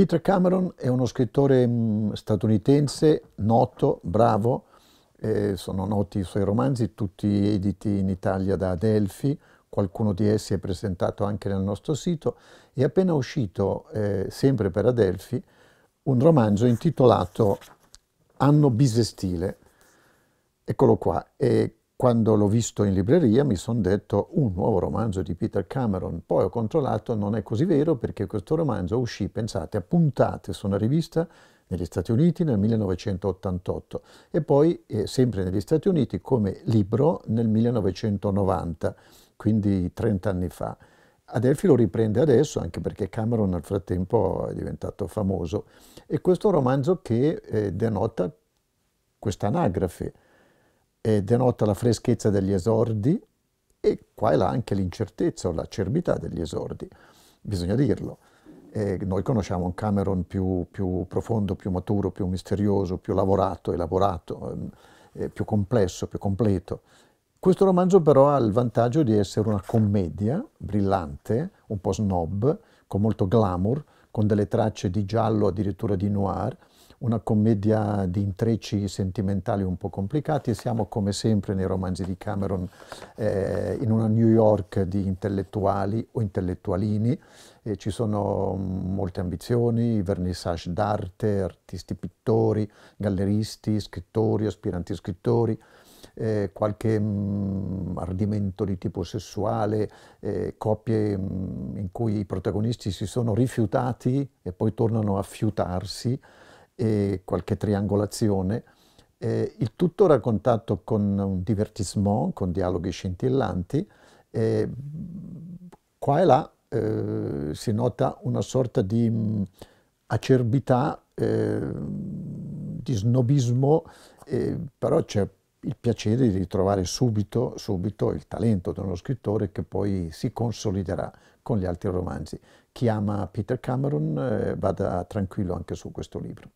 Peter Cameron è uno scrittore mm, statunitense, noto, bravo, eh, sono noti i suoi romanzi, tutti editi in Italia da Adelphi, qualcuno di essi è presentato anche nel nostro sito, è appena uscito, eh, sempre per Adelphi, un romanzo intitolato Anno bisestile. Eccolo qua, e quando l'ho visto in libreria mi sono detto un nuovo romanzo di Peter Cameron, poi ho controllato, non è così vero perché questo romanzo uscì, pensate, a puntate su una rivista negli Stati Uniti nel 1988 e poi eh, sempre negli Stati Uniti come libro nel 1990, quindi 30 anni fa. Adelphi lo riprende adesso anche perché Cameron nel frattempo è diventato famoso e questo romanzo che eh, denota questa anagrafe eh, denota la freschezza degli esordi e qua e là anche l'incertezza o l'acerbità degli esordi, bisogna dirlo. Eh, noi conosciamo un Cameron più, più, profondo, più maturo, più misterioso, più lavorato, elaborato, ehm, eh, più complesso, più completo. Questo romanzo però ha il vantaggio di essere una commedia brillante, un po' snob, con molto glamour, con delle tracce di giallo, addirittura di noir, una commedia di intrecci sentimentali un po' complicati e siamo come sempre nei romanzi di Cameron eh, in una New York di intellettuali o intellettualini, e ci sono mm, molte ambizioni, vernissage d'arte, artisti pittori, galleristi, scrittori, aspiranti scrittori, eh, qualche mh, mm, ardimento di tipo sessuale, eh, coppie mh, mm, in cui i protagonisti si sono rifiutati e poi tornano a fiutarsi e qualche triangolazione, eh, il tutto raccontato con un divertissement, con dialoghi scintillanti, e qua e là eh, si nota una sorta di mh, mm, acerbità, eh, di snobismo, però c'è il piacere di ritrovare subito, subito il talento di uno scrittore che poi si consoliderà con gli altri romanzi. Chi ama Peter Cameron eh, vada tranquillo anche su questo libro.